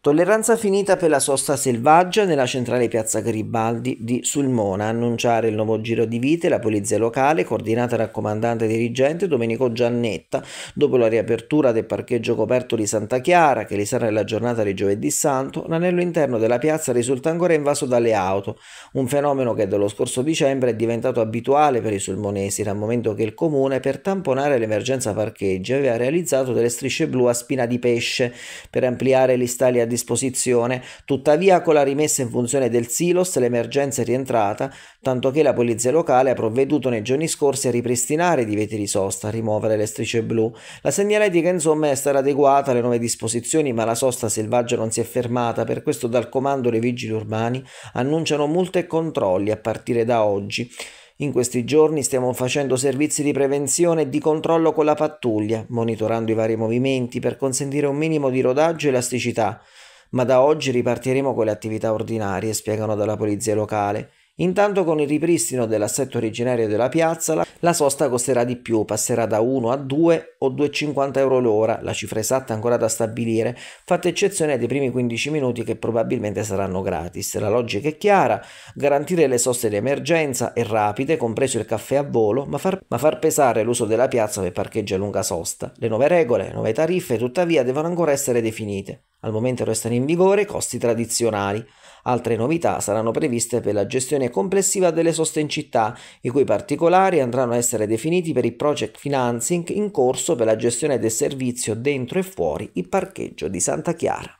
Tolleranza finita per la sosta selvaggia nella centrale piazza Garibaldi di Sulmona. Annunciare il nuovo giro di vite la polizia locale, coordinata dal comandante dirigente Domenico Giannetta, dopo la riapertura del parcheggio coperto di Santa Chiara, che risale alla giornata di giovedì santo, l'anello interno della piazza risulta ancora invaso dalle auto, un fenomeno che dallo scorso dicembre è diventato abituale per i sulmonesi, dal momento che il comune, per tamponare l'emergenza parcheggi, aveva realizzato delle strisce blu a spina di pesce per ampliare gli stali l'Istalia disposizione, tuttavia con la rimessa in funzione del silos l'emergenza è rientrata, tanto che la polizia locale ha provveduto nei giorni scorsi a ripristinare i divieti di sosta, a rimuovere le strisce blu. La segnaletica insomma è stata adeguata alle nuove disposizioni, ma la sosta selvaggia non si è fermata, per questo dal comando le vigili urbani annunciano multe e controlli a partire da oggi. In questi giorni stiamo facendo servizi di prevenzione e di controllo con la pattuglia, monitorando i vari movimenti per consentire un minimo di rodaggio e elasticità, ma da oggi ripartiremo con le attività ordinarie, spiegano dalla polizia locale. Intanto con il ripristino dell'assetto originario della piazza la sosta costerà di più, passerà da 1 a 2 o 2,50 euro l'ora, la cifra esatta ancora da stabilire, fatta eccezione dei primi 15 minuti che probabilmente saranno gratis. La logica è chiara, garantire le soste di emergenza e rapide, compreso il caffè a volo, ma far, ma far pesare l'uso della piazza per parcheggi a lunga sosta. Le nuove regole, nuove tariffe tuttavia devono ancora essere definite. Al momento restano in vigore i costi tradizionali. Altre novità saranno previste per la gestione complessiva delle soste in città, i cui particolari andranno a essere definiti per il project financing in corso per la gestione del servizio dentro e fuori il parcheggio di Santa Chiara.